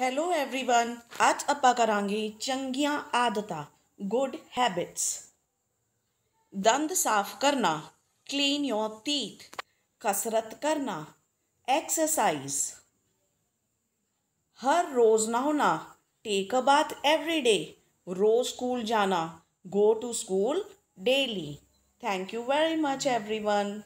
hello everyone आज आप करा चंगिया आदत गुड हैबिट्स दंद साफ करना क्लीन योर टीथ कसरत करना एक्सरसाइज हर रोज़ नहाना take a bath every day रोज़ स्कूल जाना go to school daily thank you very much everyone